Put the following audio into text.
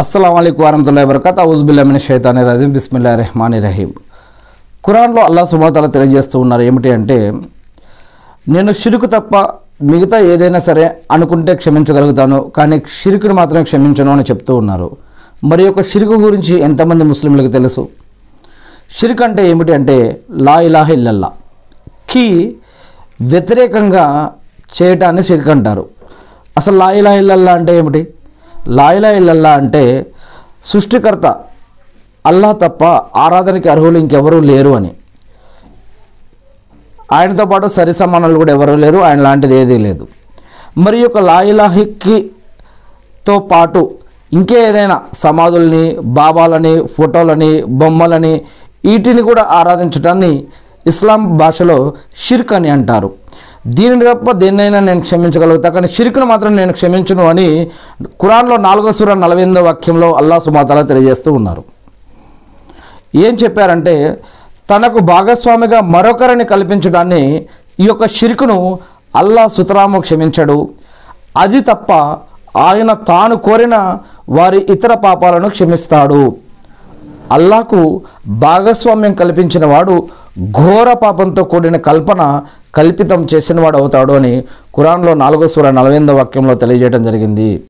అస్సలం అయికు వరహతుల్లా వరకత ఔజుబుల్లామిన షైతాని రజీం బిస్మిల్లా రెహమాని రహీం ఖురాన్లో అల్లా సుబాతల తెలియజేస్తూ ఉన్నారు ఏమిటి అంటే నేను షిరుకు తప్ప మిగతా ఏదైనా సరే అనుకుంటే క్షమించగలుగుతాను కానీ షిరుకును మాత్రం క్షమించను అని చెప్తూ ఉన్నారు మరి యొక్క షిరుకు గురించి ఎంతమంది ముస్లింలకు తెలుసు షిరుక్ అంటే ఏమిటి అంటే లా ఇలాహ ఇల్లల్లా కి వ్యతిరేకంగా చేయటాన్ని షిరుక్ అంటారు అసలు లా ఇలాహ ఇల్లల్లా అంటే ఏమిటి లాయిలా ఇల్లల్లా అంటే సృష్టికర్త అల్లా తప్ప ఆరాధనకి అర్హులు ఇంకెవరూ లేరు అని ఆయనతో పాటు సరి సమానాలు కూడా ఎవరూ లేరు ఆయన లాంటిది ఏదీ లేదు మరి యొక్క లాయిలాహిక్కితో పాటు ఇంకే ఏదైనా సమాధుల్ని బాబాలని ఫోటోలని బొమ్మలని వీటిని కూడా ఆరాధించడాన్ని ఇస్లాం భాషలో షిర్క్ అని అంటారు దీనిని తప్ప దేన్నైనా నేను క్షమించగలుగుతా కానీ షిరికును మాత్రం నేను క్షమించను అని కురాన్లో నాలుగో సూర నలభై ఎనిమిదో వాక్యంలో అల్లా సుమాతాల తెలియజేస్తూ ఉన్నారు ఏం చెప్పారంటే తనకు భాగస్వామిగా మరొకరిని కల్పించడాన్ని ఈ యొక్క షిరుకును అల్లా సుతరాము క్షమించడు అది తప్ప ఆయన తాను కోరిన వారి ఇతర పాపాలను క్షమిస్తాడు అల్లాకు భాగస్వామ్యం కల్పించిన వాడు ఘోర పాపంతో కూడిన కల్పన కల్పితం చేసినవాడు అవుతాడు అని కురాన్లో నాలుగో సూర నలభై వాక్యంలో తెలియజేయడం జరిగింది